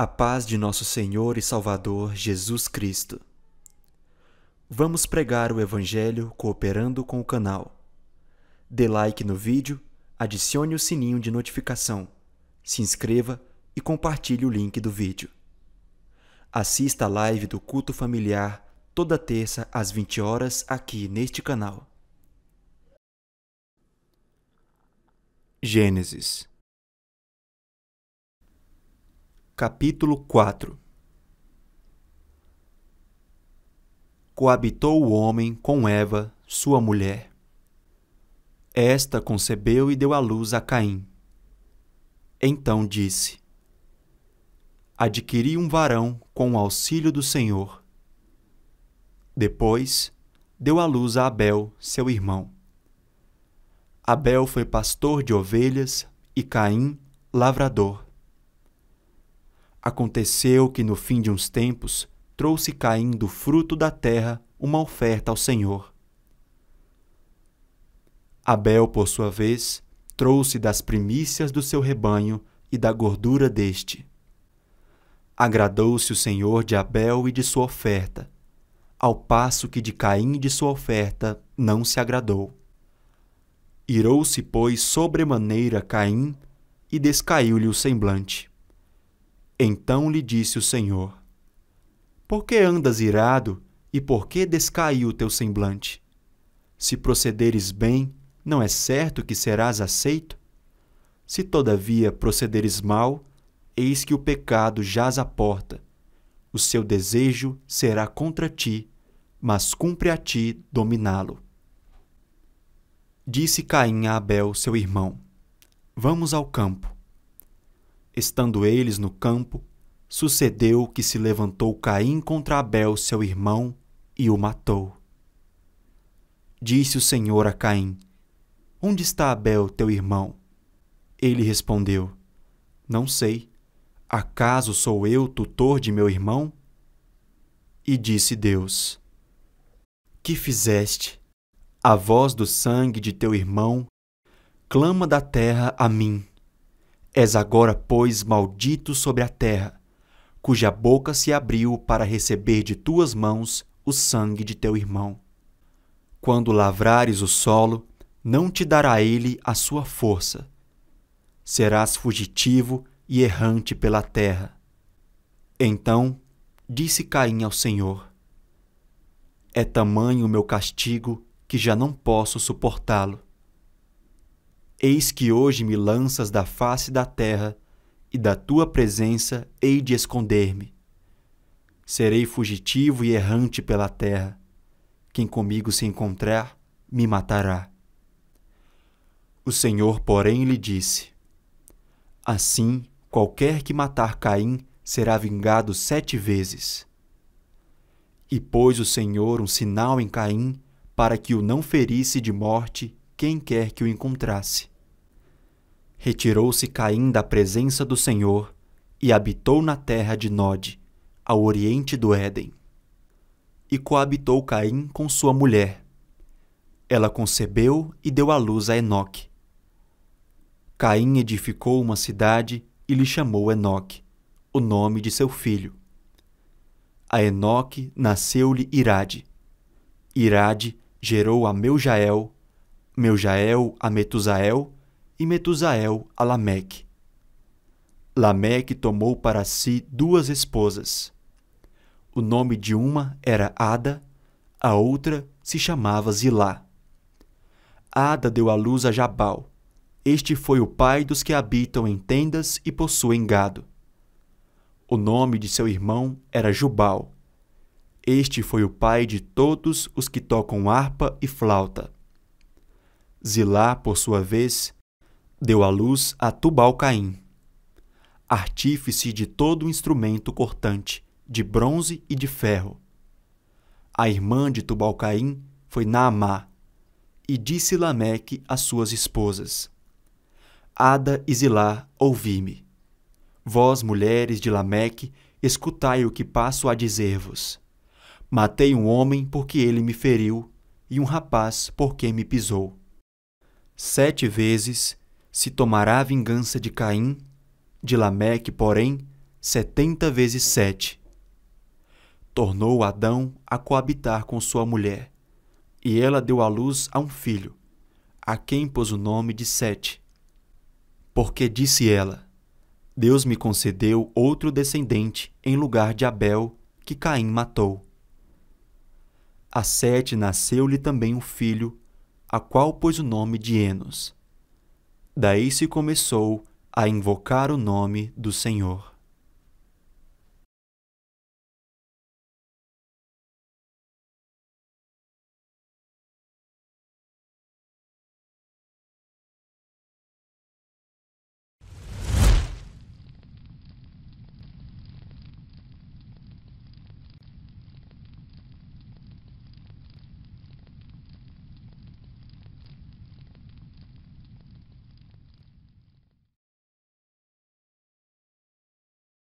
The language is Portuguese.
A paz de nosso Senhor e Salvador Jesus Cristo. Vamos pregar o Evangelho cooperando com o canal. Dê like no vídeo, adicione o sininho de notificação, se inscreva e compartilhe o link do vídeo. Assista a live do culto familiar toda terça às 20 horas aqui neste canal. Gênesis Capítulo 4 Coabitou o homem com Eva, sua mulher. Esta concebeu e deu à luz a Caim. Então disse: Adquiri um varão com o auxílio do Senhor. Depois, deu à luz a Abel, seu irmão. Abel foi pastor de ovelhas e Caim, lavrador. Aconteceu que no fim de uns tempos trouxe Caim do fruto da terra uma oferta ao Senhor. Abel, por sua vez, trouxe das primícias do seu rebanho e da gordura deste. Agradou-se o Senhor de Abel e de sua oferta, ao passo que de Caim e de sua oferta não se agradou. Irou-se, pois, sobremaneira Caim e descaiu-lhe o semblante. Então lhe disse o Senhor: Por que andas irado e por que descaiu o teu semblante? Se procederes bem, não é certo que serás aceito? Se todavia procederes mal, eis que o pecado jaz à porta. O seu desejo será contra ti, mas cumpre a ti dominá-lo. Disse Caim a Abel, seu irmão: Vamos ao campo. Estando eles no campo, sucedeu que se levantou Caim contra Abel, seu irmão, e o matou. Disse o Senhor a Caim: Onde está Abel, teu irmão? Ele respondeu: Não sei. Acaso sou eu tutor de meu irmão? E disse Deus: Que fizeste? A voz do sangue de teu irmão clama da terra a mim. És agora, pois, maldito sobre a terra, cuja boca se abriu para receber de tuas mãos o sangue de teu irmão. Quando lavrares o solo, não te dará ele a sua força. Serás fugitivo e errante pela terra. Então disse Caim ao Senhor: É tamanho o meu castigo que já não posso suportá-lo. Eis que hoje me lanças da face da terra, e da tua presença hei de esconder-me. Serei fugitivo e errante pela terra. Quem comigo se encontrar, me matará. O Senhor, porém, lhe disse: Assim, qualquer que matar Caim será vingado sete vezes. E pôs o Senhor um sinal em Caim para que o não ferisse de morte quem quer que o encontrasse. Retirou-se Caim da presença do Senhor e habitou na terra de Nod, ao oriente do Éden. E coabitou Caim com sua mulher. Ela concebeu e deu à luz a Enoque. Caim edificou uma cidade e lhe chamou Enoque, o nome de seu filho. A Enoque nasceu-lhe Irade. Irade gerou a Meljael Meljael a Metusael e Metusael a Lameque. Lameque tomou para si duas esposas. O nome de uma era Ada, a outra se chamava Zilá. Ada deu à luz a Jabal. Este foi o pai dos que habitam em tendas e possuem gado. O nome de seu irmão era Jubal. Este foi o pai de todos os que tocam harpa e flauta. Zilá, por sua vez, deu à luz a Tubal-Caim, artífice de todo instrumento cortante, de bronze e de ferro. A irmã de Tubal-Caim foi Naamá, e disse Lameque às suas esposas: Ada e Zilá, ouvi-me. Vós, mulheres de Lameque, escutai o que passo a dizer-vos. Matei um homem porque ele me feriu, e um rapaz porque me pisou. Sete vezes se tomará a vingança de Caim, de Lameque, porém, setenta vezes sete. Tornou Adão a coabitar com sua mulher, e ela deu à luz a um filho, a quem pôs o nome de Sete. Porque disse ela: Deus me concedeu outro descendente em lugar de Abel, que Caim matou. A Sete nasceu-lhe também um filho, a qual pôs o nome de Enos. Daí se começou a invocar o nome do Senhor.